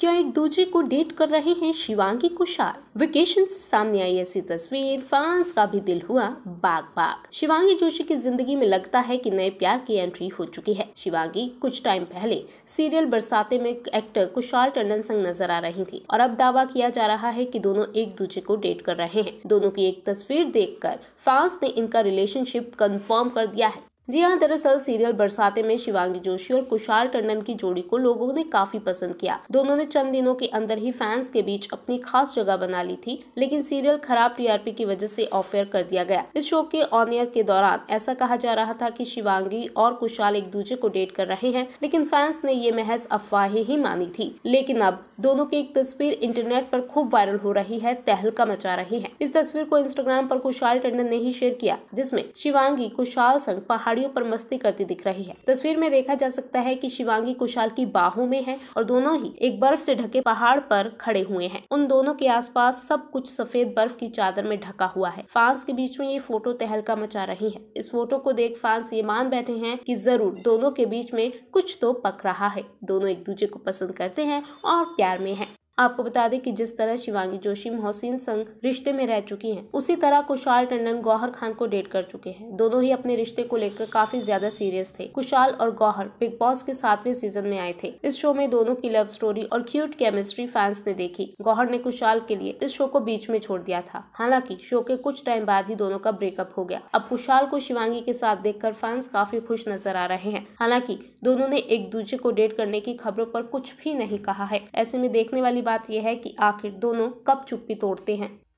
क्या एक दूसरे को डेट कर रहे हैं शिवांगी कुशाल वेकेशन से सामने आई ऐसी तस्वीर फैंस का भी दिल हुआ बाग बाग शिवांगी जोशी की जिंदगी में लगता है कि नए प्यार की एंट्री हो चुकी है शिवांगी कुछ टाइम पहले सीरियल बरसाते में एक्टर कुशाल टंडन संग नजर आ रही थी और अब दावा किया जा रहा है की दोनों एक दूसरे को डेट कर रहे हैं दोनों की एक तस्वीर देख कर फैंस ने इनका रिलेशनशिप कन्फर्म कर दिया है जी हाँ दरअसल सीरियल बरसाते में शिवांगी जोशी और कुशाल टंडन की जोड़ी को लोगों ने काफी पसंद किया दोनों ने चंद दिनों के अंदर ही फैंस के बीच अपनी खास जगह बना ली थी लेकिन सीरियल खराब टीआरपी की वजह से ऑफ एयर कर दिया गया इस शो के ऑन एयर के दौरान ऐसा कहा जा रहा था कि शिवांगी और कुशाल एक दूसरे को डेट कर रहे हैं लेकिन फैंस ने ये महज अफवाहें ही मानी थी लेकिन अब दोनों की एक तस्वीर इंटरनेट पर खूब वायरल हो रही है तहलका मचा रही है इस तस्वीर को इंस्टाग्राम पर कुशाल टंडन ने ही शेयर किया जिसमे शिवांगी कुशाल संग पहाड़ी पहाड़ियों पर मस्ती करती दिख रही है तस्वीर में देखा जा सकता है कि शिवांगी कुशाल की बाहों में है और दोनों ही एक बर्फ से ढके पहाड़ पर खड़े हुए हैं उन दोनों के आसपास सब कुछ सफेद बर्फ की चादर में ढका हुआ है फांस के बीच में ये फोटो तहलका मचा रही है इस फोटो को देख फांस ये मान बैठे हैं कि जरूर दोनों के बीच में कुछ तो पक रहा है दोनों एक दूसरे को पसंद करते हैं और प्यार में है आपको बता दें कि जिस तरह शिवांगी जोशी मोहसिन संग रिश्ते में रह चुकी हैं उसी तरह कुशाल टंडन गौहर खान को डेट कर चुके हैं दोनों ही अपने रिश्ते को लेकर काफी ज्यादा सीरियस थे कुशाल और गौहर बिग बॉस के सातवें सीजन में आए थे इस शो में दोनों की लव स्टोरी और क्यूट केमिस्ट्री फैंस ने देखी गौहर ने कुशाल के लिए इस शो को बीच में छोड़ दिया था हालांकि शो के कुछ टाइम बाद ही दोनों का ब्रेकअप हो गया अब कुशाल को शिवांगी के साथ देखकर फैंस काफी खुश नजर आ रहे हैं हालांकि दोनों ने एक दूसरे को डेट करने की खबरों पर कुछ भी नहीं कहा है ऐसे में देखने वाली बात यह है कि आखिर दोनों कब चुप्पी तोड़ते हैं